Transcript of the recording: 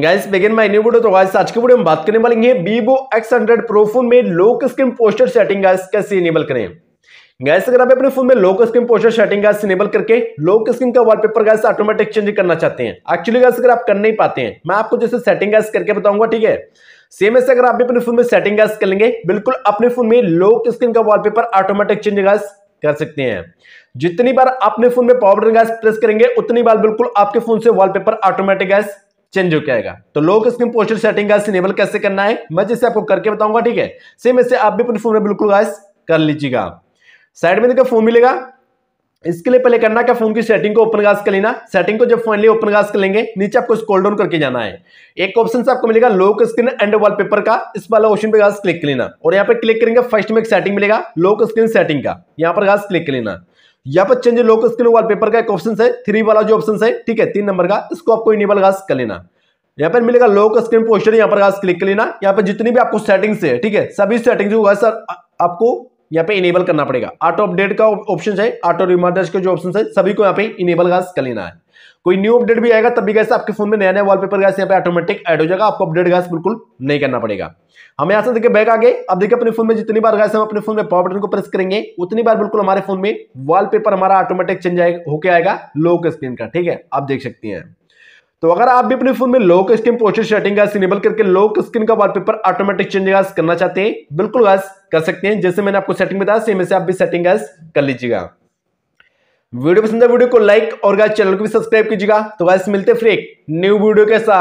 guys begin my new video तो guys आज के वीडियो में बात करने वाले हैं Vivo X100 Pro फोन में lock screen poster setting guys कैसे इनेबल करें गाइस अगर आप अपने फोन में lock screen poster setting guys enable करके लॉक स्क्रीन का वॉलपेपर गाइस ऑटोमेटिक चेंज करना चाहते हैं एक्चुअली गाइस अगर आप कर नहीं पाते हैं मैं आपको जैसे सेटिंग गाइस करके बताऊंगा ठीक है सेम ऐसे अगर आप भी अपने फोन में सेटिंग गाइस कर लेंगे बिल्कुल अपने फोन में लॉक स्क्रीन का वॉलपेपर ऑटोमेटिक चेंज गाइस कर सकते हैं जितनी बार अपने फोन में पावर बटन गैस प्रेस करेंगे उतनी बार बिल्कुल आपके फोन से वॉलपेपर ऑटोमेटिक गैस चेंज होकर आएगा तो लोक स्क्रीन पोस्टर सेटिंग का इनेबल कैसे करना है मैं जैसे आपको करके बताऊंगा ठीक है सेम ऐसे आप भी अपने फोन में बिल्कुल गाइस कर लीजिएगा साइड में देखिए फोन मिलेगा इसके लिए पहले करना क्या फोन की सेटिंग को ओपन गास कर लेना सेटिंग को जब फाइनली ओपन गास कर लेंगे नीचे आपको स्क्रॉल डाउन करके जाना है एक ऑप्शन आपको मिलेगा लॉक स्क्रीन एंड वॉलपेपर का इस वाला ऑप्शन पे गास क्लिक कर लेना और यहाँ पे क्लिक करेंगे फर्स्ट में एक सेटिंग मिलेगा लॉक स्क्रीन सेटिंग का यहाँ पर गास क्लिक कर लेना यहाँ पर चेंज लोकल स्किल पेपर का एक ऑप्शन है थ्री वाला जो ऑप्शन है ठीक है तीन नंबर का इसको आपको इनेबल का कर लेना यहाँ पर मिलेगा लोक स्क्रीन पोस्टर यहाँ पर क्लिक कर लेना यहाँ पर जितनी भी आपको सेटिंग्स है ठीक है सभी सेटिंग्स सर आपको यहाँ पे इनेबल करना पड़ेगा ऑटो अपडेट का ऑप्शन है ऑटो रिमाइंडर्स के जो ऑप्शन है सभी को यहाँ पे इनेबल गैस कर लेना है कोई न्यू अपडेट भी आएगा भी गैस आपके फोन में नया नया वॉलपेपर गैस यहाँ पे ऑटोमेटिक ऐड हो जाएगा आपको अपडेट गैस बिल्कुल नहीं करना पड़ेगा हम यहाँ से देखिए बैग आगे अब देखिए अपने फोन में जितनी बार गैस हम अपने फोन में पावर बटन को प्रेस करेंगे उतनी बार बिल्कुल हमारे फोन में वॉलपेपर हमारा ऑटोमेटिक चेंज होकर आएगा लोक स्क्रीन का ठीक है आप देख सकती हैं तो अगर आप भी अपने फोन में लोक स्क्रीन पोस्टर सेटिंग का करके लोक स्क्रीन का वॉलपेपर ऑटोमेटिक चेंज करना चाहते हैं बिल्कुल गैस कर सकते हैं जैसे मैंने आपको सेटिंग बताया सेम से आप भी सेटिंग गैस कर लीजिएगा वीडियो पसंद है वीडियो को लाइक और गैस चैनल को भी सब्सक्राइब कीजिएगा तो गैस मिलते फिर एक न्यू वीडियो के साथ